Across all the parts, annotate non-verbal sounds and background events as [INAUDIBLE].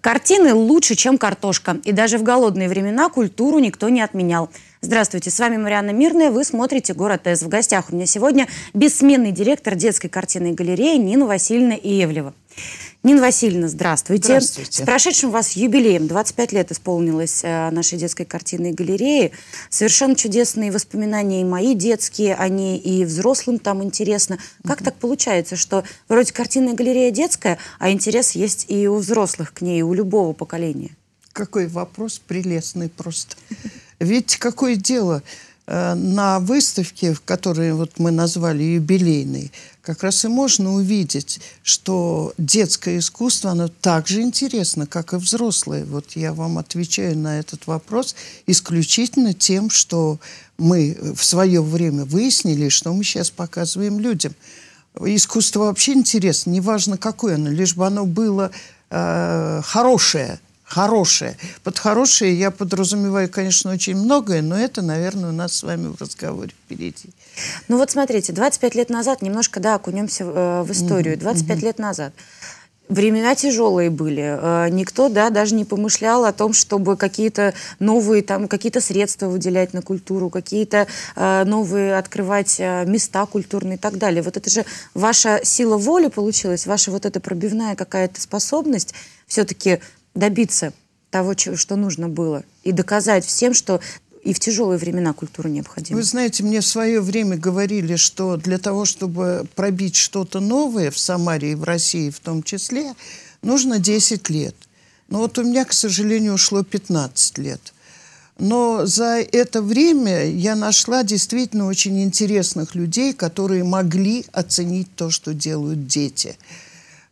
Картины лучше, чем картошка. И даже в голодные времена культуру никто не отменял. Здравствуйте, с вами Марианна Мирная, вы смотрите «Город С». В гостях у меня сегодня бессменный директор детской картинной галереи Нина Васильевна Иевлева. Нина Васильевна, здравствуйте. Здравствуйте. С прошедшим вас юбилеем. 25 лет исполнилось э, нашей детской картины и галереи. Совершенно чудесные воспоминания и мои детские, они и взрослым там интересно. Как угу. так получается, что вроде картина и галерея детская, а интерес есть и у взрослых к ней, у любого поколения? Какой вопрос прелестный просто. Ведь какое дело? Э, на выставке, которую вот мы назвали юбилейной, как раз и можно увидеть, что детское искусство, оно так же интересно, как и взрослое. Вот я вам отвечаю на этот вопрос исключительно тем, что мы в свое время выяснили, что мы сейчас показываем людям. Искусство вообще интересно, неважно какое оно, лишь бы оно было э, хорошее – хорошее. Под хорошее я подразумеваю, конечно, очень многое, но это, наверное, у нас с вами в разговоре впереди. Ну вот смотрите, 25 лет назад, немножко, да, окунемся э, в историю, 25 mm-hmm. лет назад времена тяжелые были. Э, никто, да, даже не помышлял о том, чтобы какие-то новые там, какие-то средства выделять на культуру, какие-то э, новые открывать э, места культурные и так далее. Вот это же ваша сила воли получилась, ваша вот эта пробивная какая-то способность все-таки добиться того, что нужно было, и доказать всем, что и в тяжелые времена культура необходима. Вы знаете, мне в свое время говорили, что для того, чтобы пробить что-то новое в Самаре и в России в том числе, нужно 10 лет. Но вот у меня, к сожалению, ушло 15 лет. Но за это время я нашла действительно очень интересных людей, которые могли оценить то, что делают дети.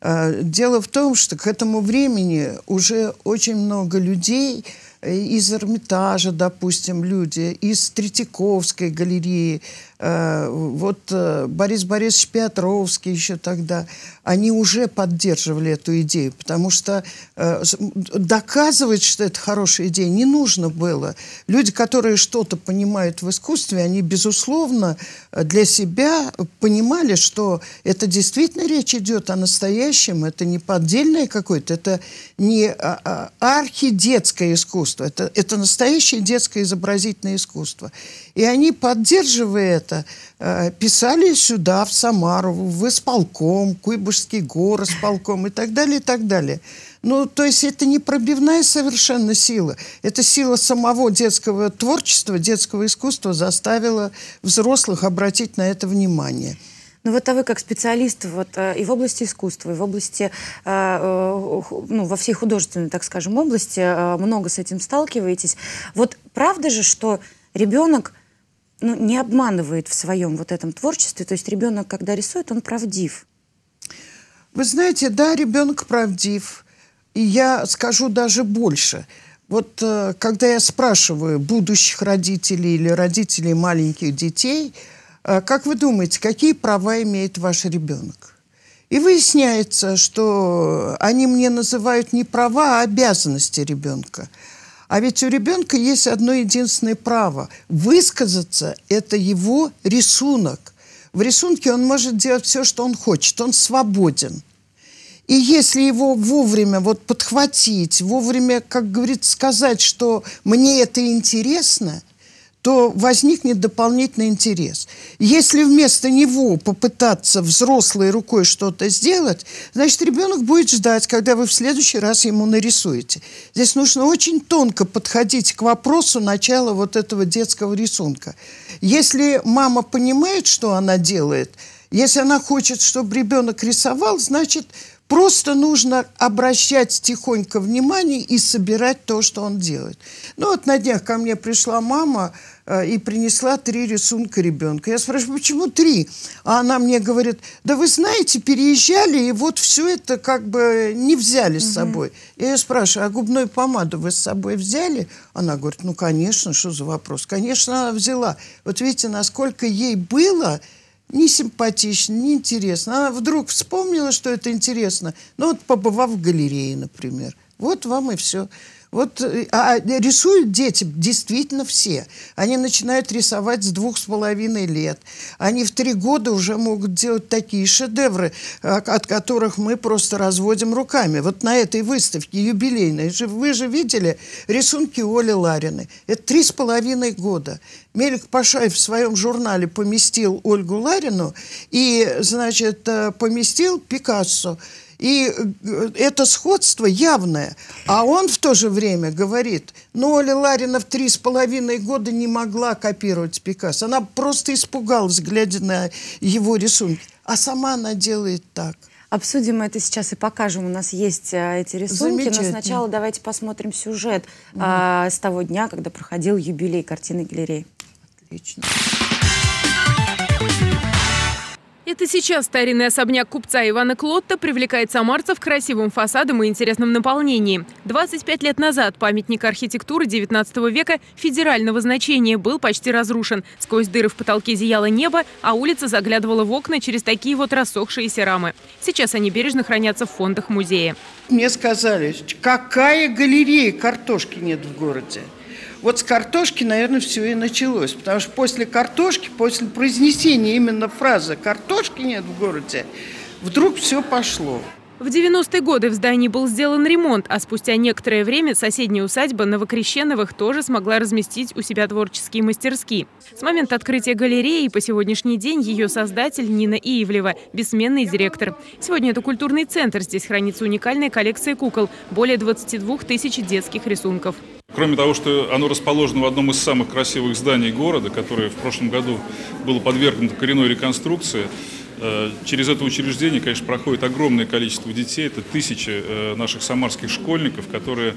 Э, дело в том, что к этому времени уже очень много людей Э, из Эрмитажа, допустим, люди, из Третьяковской галереи, э, вот э, Борис Борисович Петровский еще тогда, они уже поддерживали эту идею, потому что доказывать, что это хорошая идея, не нужно было. Люди, которые что-то понимают в искусстве, они, безусловно, для себя понимали, что это действительно речь идет о настоящем, это не поддельное какое-то, это не а, а, архидетское искусство, искусство. Это, это настоящее детское изобразительное искусство. И они, поддерживая это, э, писали сюда, в Самару, в исполком, Куйбышский гор, исполком и так далее, и так далее. Ну, то есть это не пробивная совершенно сила. Это сила самого детского творчества, детского искусства заставила взрослых обратить на это внимание. Ну вот а вы как специалист вот, э, и в области искусства, и в области, э, э, ну, во всей художественной, так скажем, области много с этим сталкиваетесь. Вот правда же, что ребенок ну, не обманывает в своем вот этом творчестве, то есть ребенок, когда рисует, он правдив? Вы знаете, да, ребенок правдив. И я скажу даже больше. Вот когда я спрашиваю будущих родителей или родителей маленьких детей – а как вы думаете, какие права имеет ваш ребенок? И выясняется, что они мне называют не права, а обязанности ребенка. А ведь у ребенка есть одно единственное право. Высказаться – это его рисунок. В рисунке он может делать все, что он хочет. Он свободен. И если его вовремя вот подхватить, вовремя, как говорится, сказать, что мне это интересно – то возникнет дополнительный интерес. Если вместо него попытаться взрослой рукой что-то сделать, значит, ребенок будет ждать, когда вы в следующий раз ему нарисуете. Здесь нужно очень тонко подходить к вопросу начала вот этого детского рисунка. Если мама понимает, что она делает, если она хочет, чтобы ребенок рисовал, значит, Просто нужно обращать тихонько внимание и собирать то, что он делает. Ну вот на днях ко мне пришла мама э, и принесла три рисунка ребенка. Я спрашиваю, почему три? А она мне говорит, да вы знаете, переезжали, и вот все это как бы не взяли с собой. Я ее спрашиваю, а губную помаду вы с собой взяли? Она говорит, ну конечно, что за вопрос? Конечно, она взяла. Вот видите, насколько ей было не симпатично, не интересно. Она вдруг вспомнила, что это интересно. Ну вот побывав в галерее, например. Вот вам и все. Вот э, а, а рисуют дети действительно все. Они начинают рисовать с двух с половиной лет. Они в три года уже могут делать такие шедевры, а, от которых мы просто разводим руками. Вот на этой выставке юбилейной, вы же видели рисунки Оли Ларины. Это три с половиной года. Мелик Пашаев в своем журнале поместил Ольгу Ларину и, значит, э, поместил Пикассо. И э, это сходство явное. А он в то же время говорит, ну, Оля Ларина в три с половиной года не могла копировать Пикассо. Она просто испугалась, глядя на его рисунки. А сама она делает так. Обсудим это сейчас и покажем. У нас есть э, эти рисунки, но сначала давайте посмотрим сюжет угу. а, с того дня, когда проходил юбилей картины галереи. Отлично. Это сейчас старинный особняк купца Ивана Клотта привлекает самарцев красивым фасадом и интересным наполнением. 25 лет назад памятник архитектуры 19 века федерального значения был почти разрушен. Сквозь дыры в потолке зияло небо, а улица заглядывала в окна через такие вот рассохшиеся рамы. Сейчас они бережно хранятся в фондах музея. Мне сказали, какая галерея картошки нет в городе. Вот с картошки, наверное, все и началось. Потому что после картошки, после произнесения именно фразы «картошки нет в городе», вдруг все пошло. В 90-е годы в здании был сделан ремонт, а спустя некоторое время соседняя усадьба Новокрещеновых тоже смогла разместить у себя творческие мастерские. С момента открытия галереи по сегодняшний день ее создатель Нина Иевлева, бессменный директор. Сегодня это культурный центр. Здесь хранится уникальная коллекция кукол, более 22 тысяч детских рисунков. Кроме того, что оно расположено в одном из самых красивых зданий города, которое в прошлом году было подвергнуто коренной реконструкции, Э, через это учреждение, конечно, проходит огромное количество детей, это тысячи э, наших самарских школьников, которые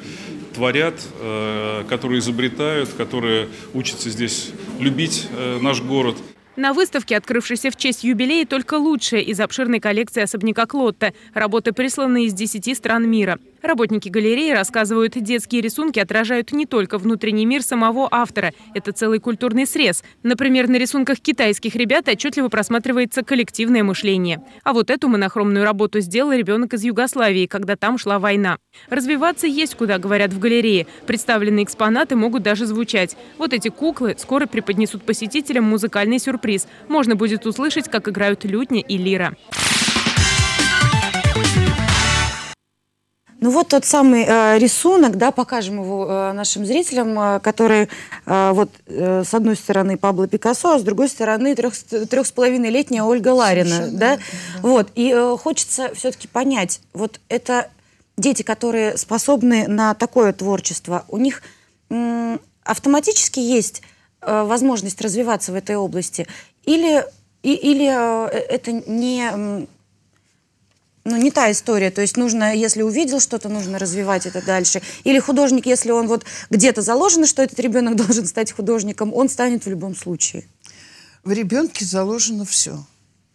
творят, э, которые изобретают, которые учатся здесь любить наш город. На выставке, открывшейся в честь юбилея, только лучшее из обширной коллекции особняка Клотта. Работы присланы из десяти стран мира. Работники галереи рассказывают, детские рисунки отражают не только внутренний мир самого автора. Это целый культурный срез. Например, на рисунках китайских ребят отчетливо просматривается коллективное мышление. А вот эту монохромную работу сделал ребенок из Югославии, когда там шла война. Развиваться есть куда, говорят в галерее. Представленные экспонаты могут даже звучать. Вот эти куклы скоро преподнесут посетителям музыкальный сюрприз. Можно будет услышать, как играют лютня и лира. Ну вот тот самый э, рисунок, да, покажем его э, нашим зрителям, э, который э, вот э, с одной стороны Пабло Пикассо, а с другой стороны трех, трех с половиной летняя Ольга Ларина, Совершенно, да? да, вот. И э, хочется все-таки понять, вот это дети, которые способны на такое творчество, у них э, автоматически есть э, возможность развиваться в этой области, или и, или э, это не ну, не та история. То есть нужно, если увидел что-то, нужно развивать это дальше. Или художник, если он вот где-то заложено, что этот ребенок [LAUGHS] должен стать художником, он станет в любом случае. В ребенке заложено все.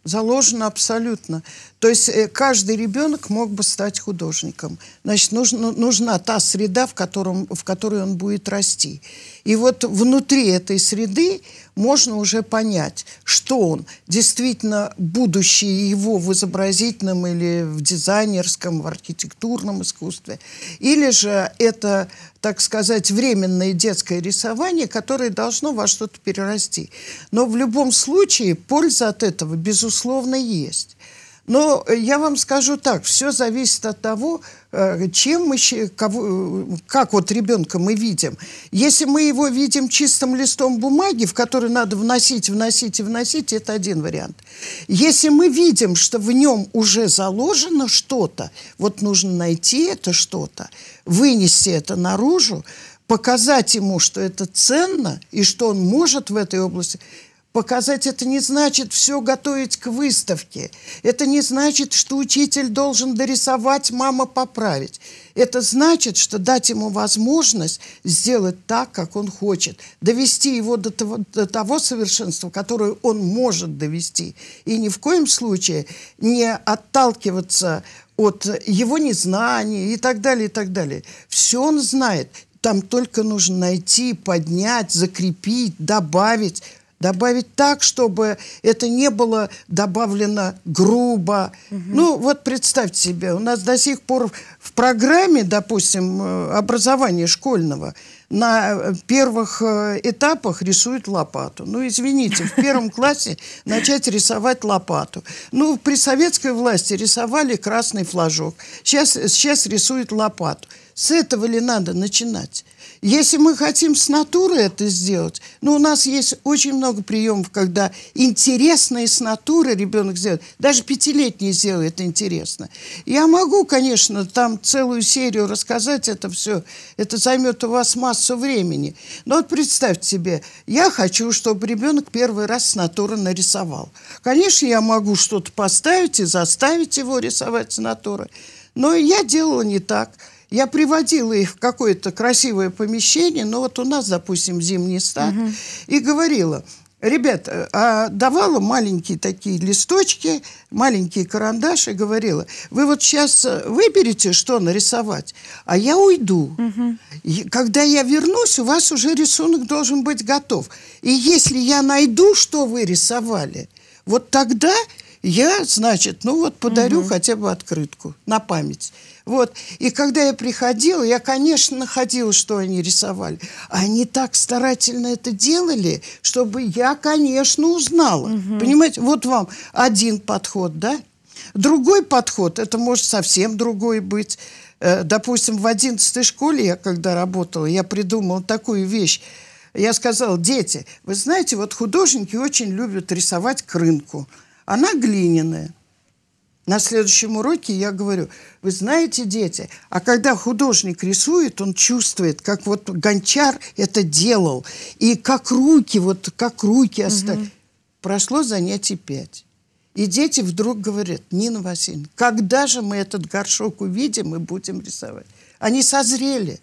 Заложено абсолютно. То есть э, каждый ребенок мог бы стать художником. Значит, нужна, нужна та среда, в, котором, в которой он будет расти. И вот внутри этой среды можно уже понять, что он действительно будущее его в изобразительном или в дизайнерском, в архитектурном искусстве, или же это, так сказать, временное детское рисование, которое должно во что-то перерасти. Но в любом случае польза от этого, безусловно, есть. Но э, я вам скажу так, все зависит от того, э, чем мы, кого, э, как вот ребенка мы видим. Если мы его видим чистым листом бумаги, в который надо вносить, вносить и вносить, это один вариант. Если мы видим, что в нем уже заложено что-то, вот нужно найти это что-то, вынести это наружу, показать ему, что это ценно и что он может в этой области. Показать это не значит все готовить к выставке. Это не значит, что учитель должен дорисовать, мама поправить. Это значит, что дать ему возможность сделать так, как он хочет. Довести его до того, до того совершенства, которое он может довести. И ни в коем случае не отталкиваться от его незнания и так далее, и так далее. Все он знает. Там только нужно найти, поднять, закрепить, добавить, добавить так, чтобы это не было добавлено грубо. Угу. Ну, вот представьте себе, у нас до сих пор в программе, допустим, э, образования школьного на э, первых э, этапах рисуют лопату. Ну, извините, в первом классе [LAUGHS] начать рисовать лопату. Ну, при советской власти рисовали красный флажок. Сейчас, сейчас рисуют лопату. С этого ли надо начинать? Если мы хотим с натуры это сделать, ну, у нас есть очень много приемов, когда интересно и с натуры ребенок сделает. Даже пятилетний сделает интересно. Я могу, конечно, там целую серию рассказать это все. Это займет у вас массу времени. Но вот представьте себе, я хочу, чтобы ребенок первый раз с натуры нарисовал. Конечно, я могу что-то поставить и заставить его рисовать с натуры. Но я делала не так. Я приводила их в какое-то красивое помещение, но вот у нас, допустим, зимний сад, угу. и говорила, ребята, э, а давала маленькие такие листочки, маленькие карандаши, говорила, вы вот сейчас э, выберете, что нарисовать, а я уйду. Угу. И когда я вернусь, у вас уже рисунок должен быть готов. И если я найду, что вы рисовали, вот тогда я, значит, ну вот подарю угу. хотя бы открытку на память. Вот. И когда я приходила, я, конечно, находила, что они рисовали. Они так старательно это делали, чтобы я, конечно, узнала. Угу. Понимаете, вот вам один подход, да? Другой подход, это может совсем другой быть. Э, допустим, в 11 школе я когда работала, я придумала такую вещь. Я сказала, дети, вы знаете, вот художники очень любят рисовать крынку. Она глиняная. На следующем уроке я говорю, вы знаете, дети, а когда художник рисует, он чувствует, как вот гончар это делал, и как руки, вот как руки остались. Угу. Прошло занятие пять. И дети вдруг говорят, Нина Васильевна, когда же мы этот горшок увидим и будем рисовать? Они созрели.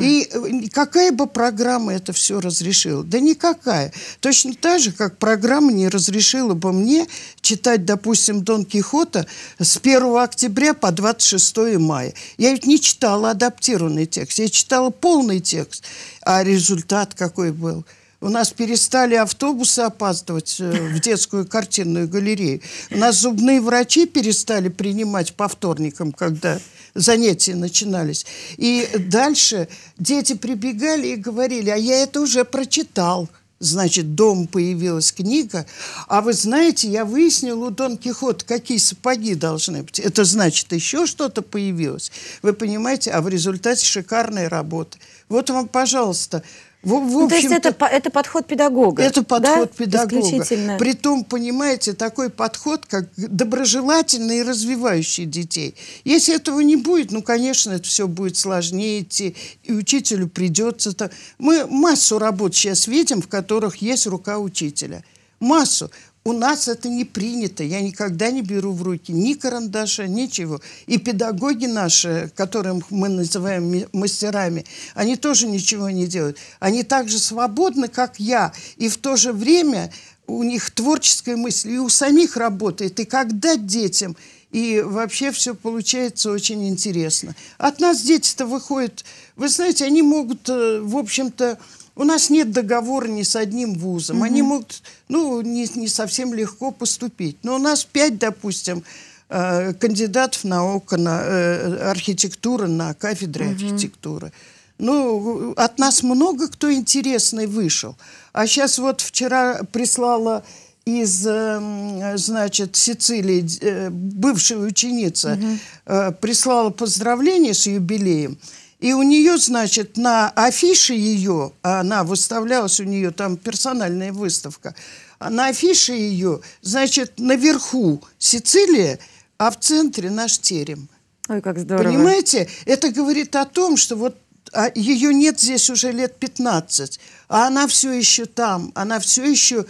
И э, какая бы программа это все разрешила? Да никакая. Точно так же, как программа не разрешила бы мне читать, допустим, Дон Кихота с 1 октября по 26 мая. Я ведь не читала адаптированный текст, я читала полный текст. А результат какой был? У нас перестали автобусы опаздывать э, в детскую картинную галерею. У нас зубные врачи перестали принимать по вторникам, когда занятия начинались. И дальше дети прибегали и говорили, а я это уже прочитал. Значит, дом появилась книга. А вы знаете, я выяснил у Дон Кихот какие сапоги должны быть. Это значит, еще что-то появилось. Вы понимаете, а в результате шикарная работа. Вот вам, пожалуйста, в, в ну, то есть это, это подход педагога? Это подход да? педагога. Исключительно. Притом, понимаете, такой подход, как доброжелательный и развивающий детей. Если этого не будет, ну, конечно, это все будет сложнее идти, и учителю придется... Мы массу работ сейчас видим, в которых есть рука учителя массу. У нас это не принято. Я никогда не беру в руки ни карандаша, ничего. И педагоги наши, которым мы называем мастерами, они тоже ничего не делают. Они так же свободны, как я. И в то же время у них творческая мысль и у самих работает. И когда детям и вообще все получается очень интересно. От нас дети-то выходят, вы знаете, они могут, э, в общем-то, у нас нет договора ни с одним вузом. Угу. Они могут, ну, не, не совсем легко поступить. Но у нас пять, допустим, э, кандидатов наук на э, архитектуры, на кафедре угу. архитектуры. Ну, от нас много кто интересный вышел. А сейчас вот вчера прислала из, э, значит, Сицилии э, бывшая ученица угу. прислала поздравление с юбилеем. И у нее, значит, на афише ее, а она выставлялась, у нее там персональная выставка, а на афише ее, значит, наверху Сицилия, а в центре наш терем. Ой, как здорово. Понимаете? Это говорит о том, что вот а ее нет здесь уже лет 15, а она все еще там, она все еще,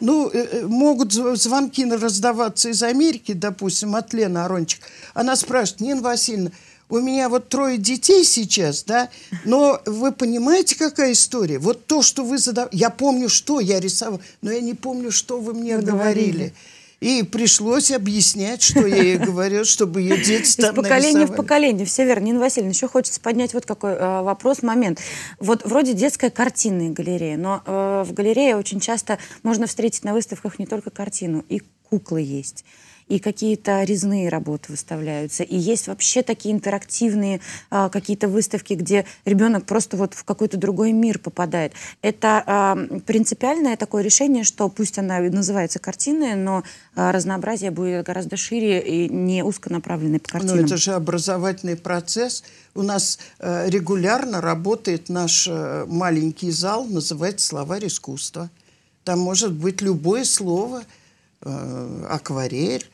ну, э, э, могут звонки раздаваться из Америки, допустим, от Лены Арончик. Она спрашивает, Нина Васильевна, у меня вот трое детей сейчас, да, но вы понимаете, какая история? Вот то, что вы задавали, я помню, что я рисовала, но я не помню, что вы мне говорили. И пришлось объяснять, что я ей говорю, чтобы ее дети Из там Из поколения в поколение. Все верно. Нина Васильевна, еще хочется поднять вот какой э, вопрос, момент. Вот вроде детская картинная галерея, но э, в галерее очень часто можно встретить на выставках не только картину, и куклы есть и какие-то резные работы выставляются. И есть вообще такие интерактивные а, какие-то выставки, где ребенок просто вот в какой-то другой мир попадает. Это а, принципиальное такое решение, что пусть она называется картиной, но а, разнообразие будет гораздо шире и не узконаправленное по ну, картинам. Ну это же образовательный процесс. У нас э, регулярно работает наш э, маленький зал, называется «Словарь искусства». Там может быть любое слово, э, акварель,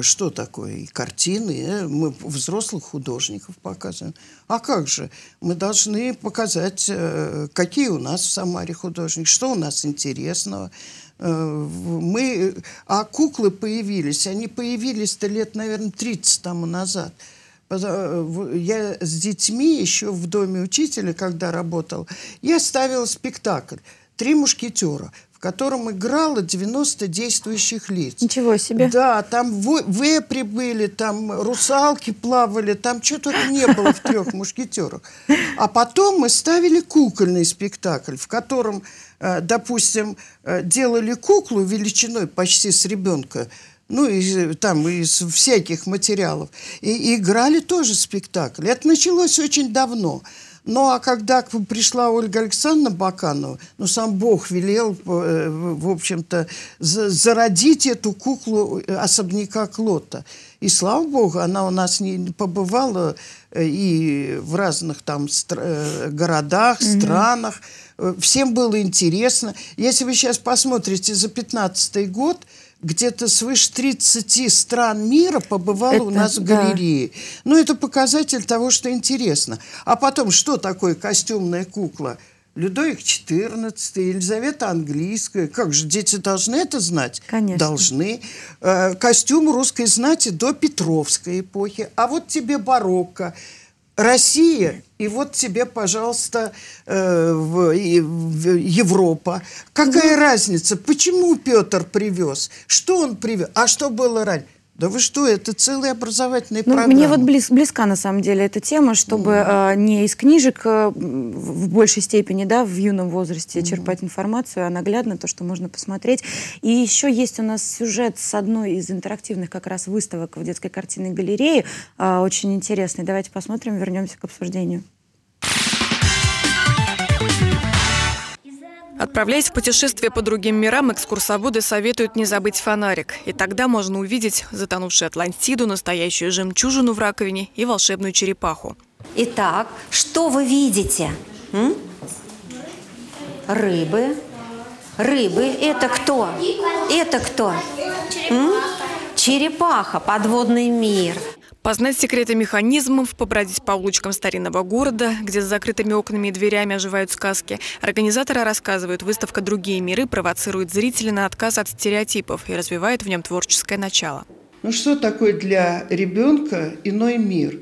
что такое, и картины, э, мы взрослых художников показываем. А как же? Мы должны показать, э, какие у нас в Самаре художники, что у нас интересного. Э, мы... А куклы появились, они появились-то лет, наверное, 30 тому назад. Я с детьми еще в доме учителя, когда работал, я ставила спектакль «Три мушкетера» в котором играло 90 действующих лиц. Ничего себе. Да, там вы, вы прибыли, там русалки плавали, там что то не было в трех мушкетерах. А потом мы ставили кукольный спектакль, в котором, э, допустим, э, делали куклу величиной почти с ребенка, ну, и, э, там из всяких материалов. И, и играли тоже спектакль. Это началось очень давно. Ну, а когда пришла Ольга Александровна Баканова, ну, сам Бог велел, э, в общем-то, зародить эту куклу э, особняка Клота. И, слава Богу, она у нас не побывала э, и в разных там городах, mm -hmm. странах. Всем было интересно. Если вы сейчас посмотрите за 15 год, где-то свыше 30 стран мира побывало это, у нас в галерее. Да. Ну, это показатель того, что интересно. А потом, что такое костюмная кукла? Людовик XIV, Елизавета Английская. Как же, дети должны это знать? Конечно. Должны. Э, костюм русской знати до Петровской эпохи. А вот тебе барокко. Россия, и вот тебе, пожалуйста, э, в, и, в Европа. Какая да. разница, почему Петр привез, что он привез, а что было раньше? Да вы что, это целый образовательный ну, программы. Мне вот близ, близка на самом деле эта тема, чтобы mm. э, не из книжек э, в большей степени, да, в юном возрасте mm. черпать информацию, а наглядно то, что можно посмотреть. И еще есть у нас сюжет с одной из интерактивных как раз выставок в детской картинной галерее, э, очень интересный. Давайте посмотрим, вернемся к обсуждению. Отправляясь в путешествие по другим мирам, экскурсоводы советуют не забыть фонарик. И тогда можно увидеть затонувшую Атлантиду, настоящую жемчужину в раковине и волшебную черепаху. Итак, что вы видите? М? Рыбы. Рыбы – это кто? Это кто? М? Черепаха, подводный мир – Познать секреты механизмов, побродить по улочкам старинного города, где с закрытыми окнами и дверями оживают сказки. Организаторы рассказывают, выставка «Другие миры» провоцирует зрителя на отказ от стереотипов и развивает в нем творческое начало. Ну что такое для ребенка иной мир?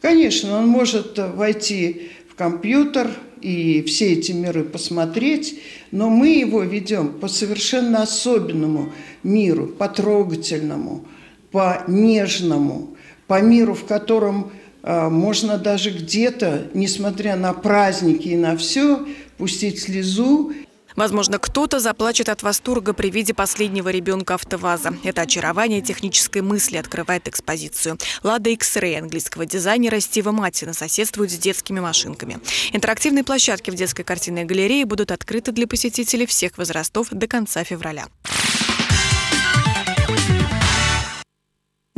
Конечно, он может войти в компьютер и все эти миры посмотреть, но мы его ведем по совершенно особенному миру, по трогательному, по нежному по миру, в котором а, можно даже где-то, несмотря на праздники и на все, пустить слезу. Возможно, кто-то заплачет от восторга при виде последнего ребенка автоваза. Это очарование технической мысли открывает экспозицию. «Лада X-Ray» английского дизайнера Стива Маттина соседствует с детскими машинками. Интерактивные площадки в детской картинной галерее будут открыты для посетителей всех возрастов до конца февраля.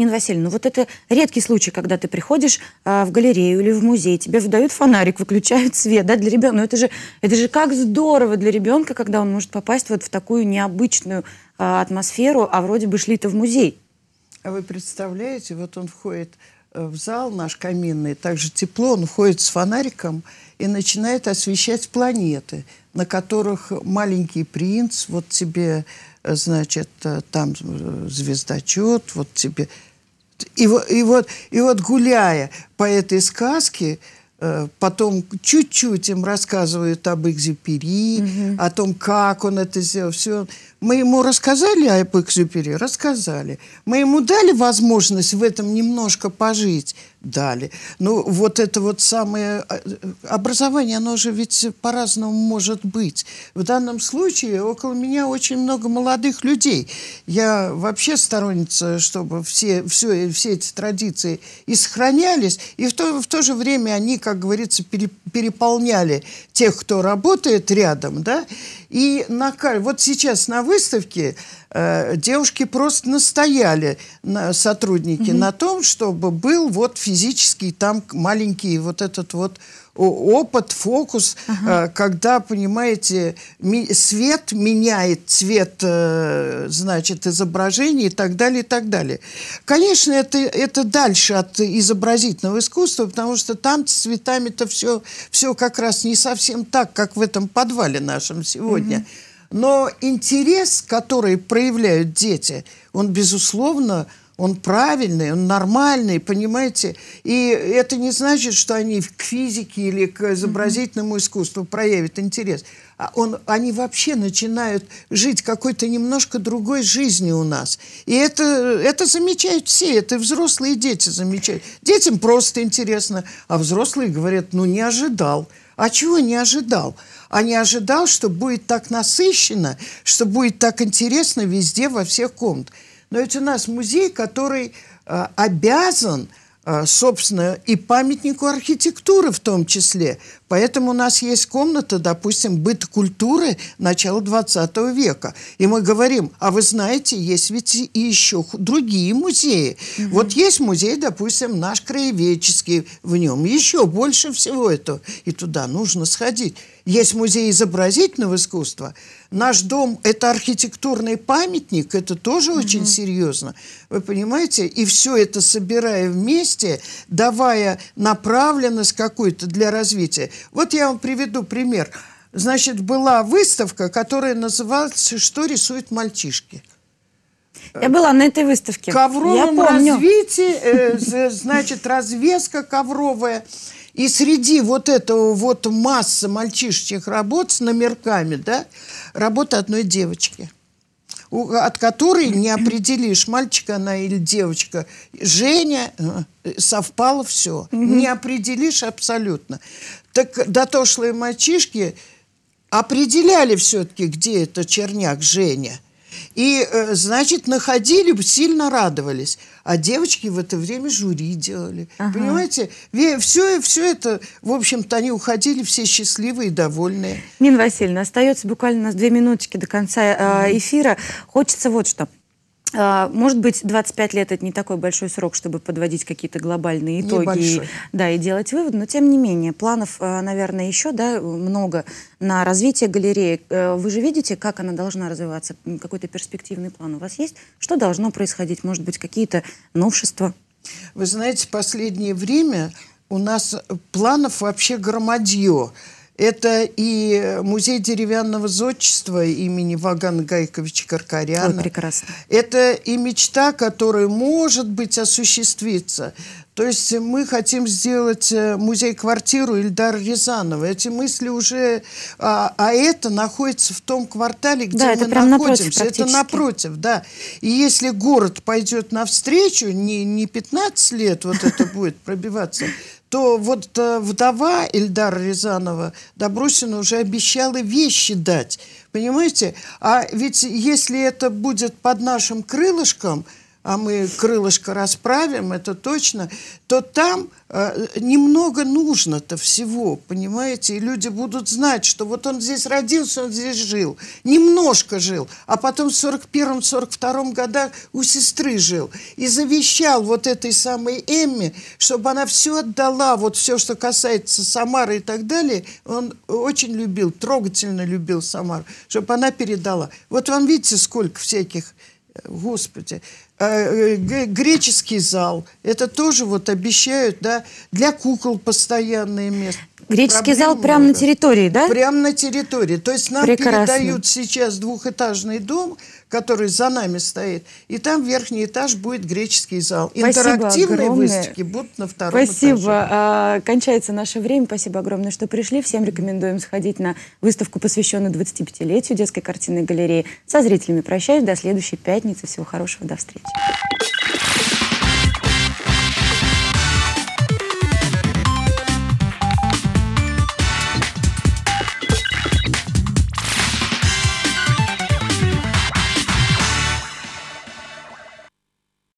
Нина Васильевна, ну вот это редкий случай, когда ты приходишь а, в галерею или в музей, тебе выдают фонарик, выключают свет, да, для ребенка. Ну это же, это же как здорово для ребенка, когда он может попасть вот в такую необычную а, атмосферу, а вроде бы шли-то в музей. А вы представляете, вот он входит э, в зал наш каминный, также тепло, он входит с фонариком и начинает освещать планеты, на которых маленький принц, вот тебе, э, значит, э, там звездочет, вот тебе и, и, вот, и вот гуляя по этой сказке, э, потом чуть-чуть им рассказывают об Экзюпери, угу. о том, как он это сделал. Все. Мы ему рассказали об Экзюпери? Рассказали. Мы ему дали возможность в этом немножко пожить дали. Ну, вот это вот самое... Э, образование, оно же ведь по-разному может быть. В данном случае около меня очень много молодых людей. Я вообще сторонница, чтобы все, все, все эти традиции и сохранялись, и в то, в то же время они, как говорится, пере, переполняли тех, кто работает рядом, да, и на, вот сейчас на выставке Э, девушки просто настояли на, сотрудники угу. на том, чтобы был вот физический там маленький вот этот вот опыт, фокус, э, ага. когда, понимаете, свет меняет цвет, э, значит, изображений и так далее, и так далее. Конечно, это, это дальше от изобразительного искусства, потому что там с цветами-то все, все как раз не совсем так, как в этом подвале нашем сегодня. Угу. Но интерес, который проявляют дети, он, безусловно, он правильный, он нормальный, понимаете? И это не значит, что они к физике или к изобразительному искусству проявят интерес. А он, они вообще начинают жить какой-то немножко другой жизнью у нас. И это, это замечают все, это взрослые дети замечают. Детям просто интересно, а взрослые говорят, ну не ожидал. А чего не ожидал? А не ожидал, что будет так насыщенно, что будет так интересно везде, во всех комнатах. Но ведь у нас музей, который э, обязан, э, собственно, и памятнику архитектуры в том числе, Поэтому у нас есть комната, допустим, быт культуры начала 20 века. И мы говорим, а вы знаете, есть ведь и еще другие музеи. Угу. Вот есть музей, допустим, наш краеведческий, в нем еще больше всего этого. И туда нужно сходить. Есть музей изобразительного искусства. Наш дом – это архитектурный памятник, это тоже угу. очень серьезно. Вы понимаете? И все это собирая вместе, давая направленность какую-то для развития. Вот я вам приведу пример. Значит, была выставка, которая называлась «Что рисуют мальчишки». Я была на этой выставке. Ковровом Я развитии, э, значит, развеска ковровая. И среди вот этого вот массы мальчишечных работ с номерками, да, работа одной девочки, от которой не определишь, мальчика, она или девочка. Женя, э, э, совпало все. Не определишь абсолютно. Так дотошлые мальчишки определяли все-таки, где это черняк Женя. И, э, значит, находили, сильно радовались. А девочки в это время жюри делали. Ага. Понимаете? Все, все это, в общем-то, они уходили все счастливые и довольные. Нина Васильевна, остается буквально у нас две минутики до конца а, эфира. Хочется вот что. А, может быть, 25 лет это не такой большой срок, чтобы подводить какие-то глобальные итоги и, да, и делать выводы, но тем не менее, планов, а, наверное, еще да, много на развитие галереи. Э, вы же видите, как она должна развиваться, какой-то перспективный план у вас есть? Что должно происходить? Может быть, какие-то новшества? Вы знаете, последнее время у нас планов вообще громадье. Это и музей деревянного зодчества имени Вагана Гайковича Каркаряна. Ой, прекрасно. Это и мечта, которая может быть осуществиться. То есть мы хотим сделать э, музей-квартиру Ильдара Рязанова. Эти мысли уже... А, а это находится в том квартале, где да, мы это прям находимся. Напротив, это напротив, да. И если город пойдет навстречу, не, не 15 лет вот это будет пробиваться, то вот э, вдова Эльдара Рязанова Добрусина уже обещала вещи дать. Понимаете? А ведь если это будет под нашим крылышком – а мы крылышко расправим, это точно, то там э, немного нужно-то всего, понимаете? И люди будут знать, что вот он здесь родился, он здесь жил, немножко жил, а потом в 41-42 годах у сестры жил. И завещал вот этой самой Эмме, чтобы она все отдала, вот все, что касается Самары и так далее. Он очень любил, трогательно любил Самару, чтобы она передала. Вот вам видите, сколько всяких господи, а, э, греческий зал, это тоже вот обещают, да, для кукол постоянное место. Греческий зал прямо на территории, да? Прямо на территории. То есть нам Прекрасно. передают сейчас двухэтажный дом, который за нами стоит, и там верхний этаж будет греческий зал. Интерактивные огромное. выставки будут на втором Спасибо. этаже. Спасибо. Кончается наше время. Спасибо огромное, что пришли. Всем рекомендуем сходить на выставку, посвященную 25-летию детской картинной галереи. Со зрителями прощаюсь. До следующей пятницы. Всего хорошего. До встречи.